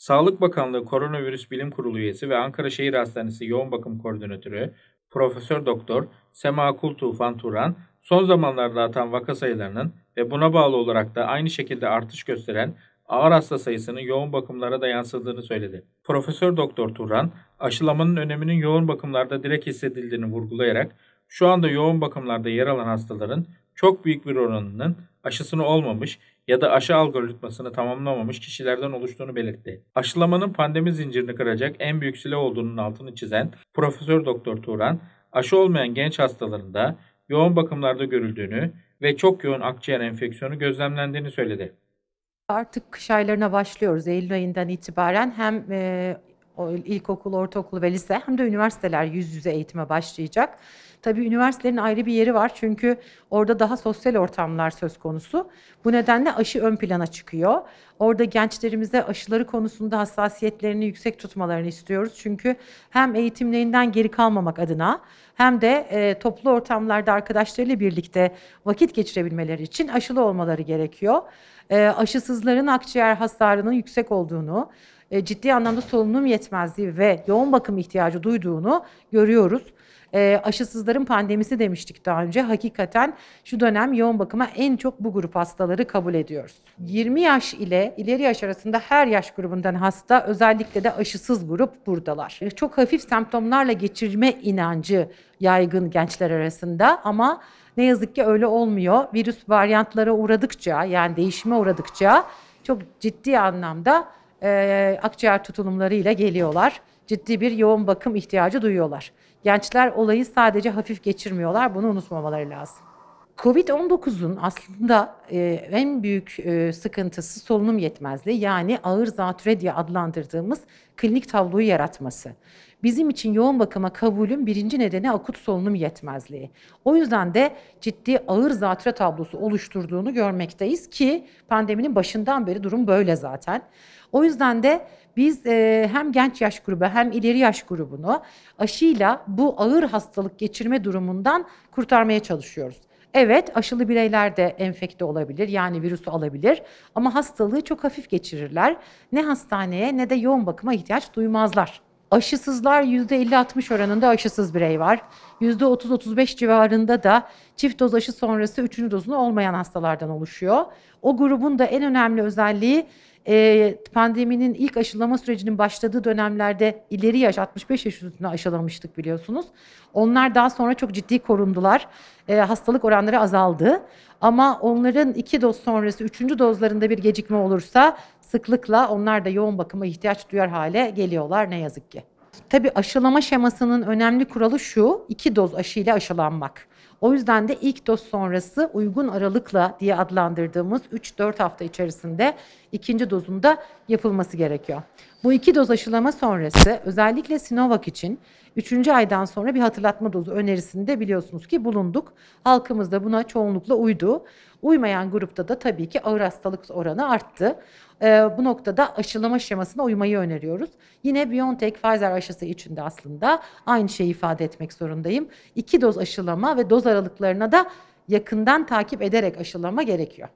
Sağlık Bakanlığı Koronavirüs Bilim Kurulu üyesi ve Ankara Şehir Hastanesi Yoğun Bakım Koordinatörü Profesör Doktor Sema Kul Tufan Turan, son zamanlarda atan vaka sayılarının ve buna bağlı olarak da aynı şekilde artış gösteren ağır hasta sayısının yoğun bakımlara da yansıdığını söyledi. Profesör Doktor Turan, aşılamanın öneminin yoğun bakımlarda direkt hissedildiğini vurgulayarak şu anda yoğun bakımlarda yer alan hastaların çok büyük bir oranının aşısını olmamış ya da aşı algoritmasını tamamlamamış kişilerden oluştuğunu belirtti. Aşılamanın pandemi zincirini kıracak en büyük silah olduğunun altını çizen Profesör Doktor Turan, aşı olmayan genç hastalarında yoğun bakımlarda görüldüğünü ve çok yoğun akciğer enfeksiyonu gözlemlendiğini söyledi. Artık kış aylarına başlıyoruz Eylül ayından itibaren hem o ilkokul, ortaokul ve lise hem de üniversiteler yüz yüze eğitime başlayacak. Tabii üniversitelerin ayrı bir yeri var çünkü orada daha sosyal ortamlar söz konusu. Bu nedenle aşı ön plana çıkıyor. Orada gençlerimize aşıları konusunda hassasiyetlerini yüksek tutmalarını istiyoruz. Çünkü hem eğitimlerinden geri kalmamak adına hem de e, toplu ortamlarda arkadaşlarıyla birlikte vakit geçirebilmeleri için aşılı olmaları gerekiyor. E, aşısızların akciğer hasarının yüksek olduğunu, e, ciddi anlamda solunum yetmezliği ve yoğun bakım ihtiyacı duyduğunu görüyoruz. E, aşısızların pandemisi demiştik daha önce. Hakikaten şu dönem yoğun bakıma en çok bu grup hastaları kabul ediyoruz. 20 yaş ile ileri yaş arasında her yaş grubundan hasta özellikle de aşısız grup buradalar. E, çok hafif semptomlarla geçirme inancı yaygın gençler arasında ama ne yazık ki öyle olmuyor. Virüs varyantlara uğradıkça yani değişime uğradıkça çok ciddi anlamda e, akciğer tutulumlarıyla geliyorlar. Ciddi bir yoğun bakım ihtiyacı duyuyorlar. Gençler olayı sadece hafif geçirmiyorlar. Bunu unutmamaları lazım. Covid-19'un aslında e, en büyük e, sıkıntısı solunum yetmezliği yani ağır zatüre diye adlandırdığımız klinik tabloyu yaratması. Bizim için yoğun bakıma kabulün birinci nedeni akut solunum yetmezliği. O yüzden de ciddi ağır zatüre tablosu oluşturduğunu görmekteyiz ki pandeminin başından beri durum böyle zaten. O yüzden de biz e, hem genç yaş grubu hem ileri yaş grubunu aşıyla bu ağır hastalık geçirme durumundan kurtarmaya çalışıyoruz. Evet, aşılı bireyler de enfekte olabilir, yani virüsü alabilir ama hastalığı çok hafif geçirirler. Ne hastaneye ne de yoğun bakıma ihtiyaç duymazlar. Aşısızlar %50-60 oranında aşısız birey var. %30-35 civarında da çift doz aşı sonrası üçüncü dozunu olmayan hastalardan oluşuyor. O grubun da en önemli özelliği e, pandeminin ilk aşılama sürecinin başladığı dönemlerde ileri yaş 65 yaş üstüne aşılamıştık biliyorsunuz. Onlar daha sonra çok ciddi korundular. E, hastalık oranları azaldı. Ama onların iki doz sonrası üçüncü dozlarında bir gecikme olursa sıklıkla onlar da yoğun bakıma ihtiyaç duyar hale geliyorlar ne yazık ki. Tabii aşılama şemasının önemli kuralı şu, iki doz aşıyla aşılanmak. O yüzden de ilk doz sonrası uygun aralıkla diye adlandırdığımız 3-4 hafta içerisinde ikinci dozunda yapılması gerekiyor. Bu iki doz aşılama sonrası özellikle Sinovac için üçüncü aydan sonra bir hatırlatma dozu önerisinde biliyorsunuz ki bulunduk. Halkımız da buna çoğunlukla uydu. Uymayan grupta da tabii ki ağır hastalık oranı arttı. Ee, bu noktada aşılama şemasına uymayı öneriyoruz. Yine BioNTech Pfizer aşısı için de aslında aynı şeyi ifade etmek zorundayım. İki doz aşılama ve doz aralıklarına da yakından takip ederek aşılama gerekiyor.